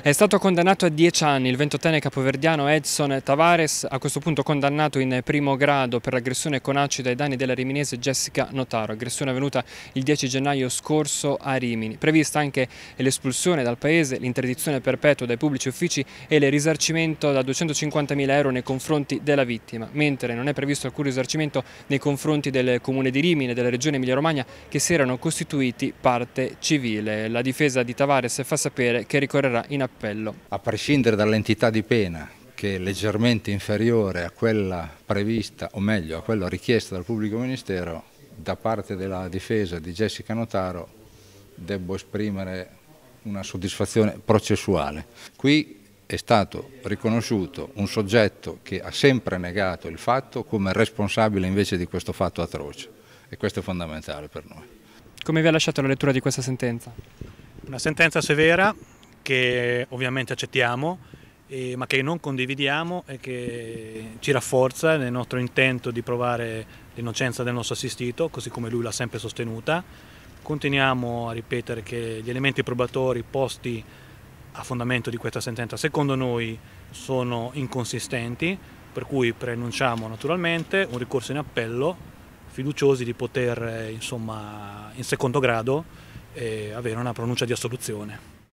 È stato condannato a 10 anni il ventottenne capoverdiano Edson Tavares, a questo punto condannato in primo grado per l'aggressione con acido ai danni della riminese Jessica Notaro, aggressione avvenuta il 10 gennaio scorso a Rimini. Prevista anche l'espulsione dal paese, l'interdizione perpetua dai pubblici uffici e il risarcimento da 250.000 euro nei confronti della vittima, mentre non è previsto alcun risarcimento nei confronti del comune di Rimini e della regione Emilia-Romagna che si erano costituiti parte civile. La difesa di Tavares fa sapere che ricorrerà in appello appello. A prescindere dall'entità di pena, che è leggermente inferiore a quella prevista, o meglio a quella richiesta dal pubblico ministero, da parte della difesa di Jessica Notaro debbo esprimere una soddisfazione processuale. Qui è stato riconosciuto un soggetto che ha sempre negato il fatto come responsabile invece di questo fatto atroce e questo è fondamentale per noi. Come vi ha lasciato la lettura di questa sentenza? Una sentenza severa, che ovviamente accettiamo, eh, ma che non condividiamo e che ci rafforza nel nostro intento di provare l'innocenza del nostro assistito, così come lui l'ha sempre sostenuta. Continuiamo a ripetere che gli elementi probatori posti a fondamento di questa sentenza secondo noi sono inconsistenti, per cui preannunciamo naturalmente un ricorso in appello, fiduciosi di poter eh, insomma, in secondo grado eh, avere una pronuncia di assoluzione.